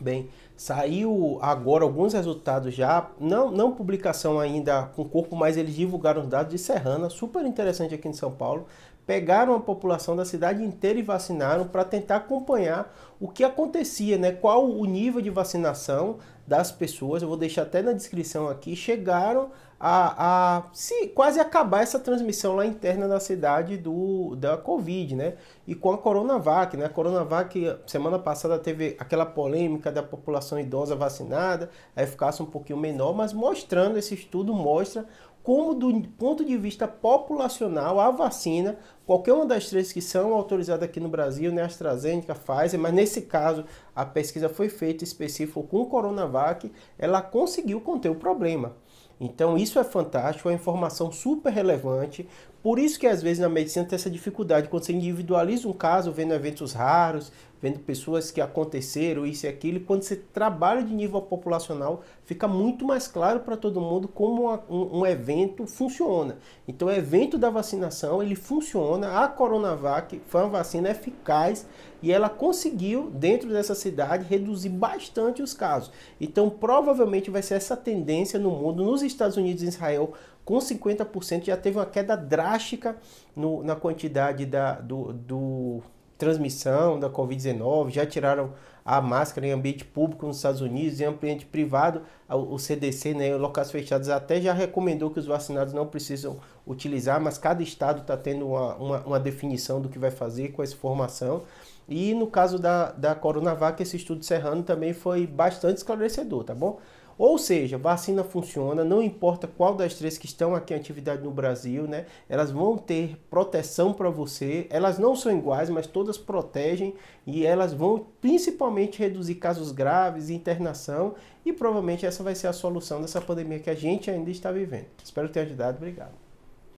Bem, saiu agora alguns resultados já, não, não publicação ainda com corpo, mas eles divulgaram os dados de Serrana, super interessante aqui em São Paulo. Pegaram a população da cidade inteira e vacinaram para tentar acompanhar o que acontecia, né? qual o nível de vacinação das pessoas, eu vou deixar até na descrição aqui, chegaram a, a se quase acabar essa transmissão lá interna da cidade do da Covid, né? E com a Coronavac, né? A Coronavac semana passada teve aquela polêmica da população idosa vacinada, a eficácia um pouquinho menor, mas mostrando esse estudo mostra como do ponto de vista populacional a vacina, qualquer uma das três que são autorizadas aqui no Brasil, né, AstraZeneca, Pfizer, mas nesse caso a pesquisa foi feita específica com o Coronavac Coronavac, ela conseguiu conter o problema. Então isso é fantástico, é informação super relevante. Por isso que às vezes na medicina tem essa dificuldade, quando você individualiza um caso, vendo eventos raros, vendo pessoas que aconteceram, isso e aquilo, e quando você trabalha de nível populacional, fica muito mais claro para todo mundo como uma, um, um, evento funciona. Então o evento da vacinação, ele funciona, a Coronavac foi uma vacina eficaz e ela conseguiu, dentro dessa cidade, reduzir bastante os casos. Então provavelmente vai ser essa tendência no mundo, nos Estados Unidos e Israel com 50% já teve uma queda drástica no, na quantidade da, do, do transmissão da Covid-19, já tiraram a máscara em ambiente público nos Estados Unidos, em ambiente privado, o CDC, né, locais fechados, até já recomendou que os vacinados não precisam utilizar, mas cada estado está tendo uma, uma, uma, definição do que vai fazer com essa formação. E no caso da, da Coronavac, esse estudo serrano também foi bastante esclarecedor, tá bom? Ou seja, vacina funciona, não importa qual das três que estão aqui em atividade no Brasil, né? Elas vão ter proteção para você. Elas não são iguais, mas todas protegem e elas vão principalmente reduzir casos graves, internação e provavelmente essa vai ser a solução dessa pandemia que a gente ainda está vivendo. Espero ter ajudado. Obrigado.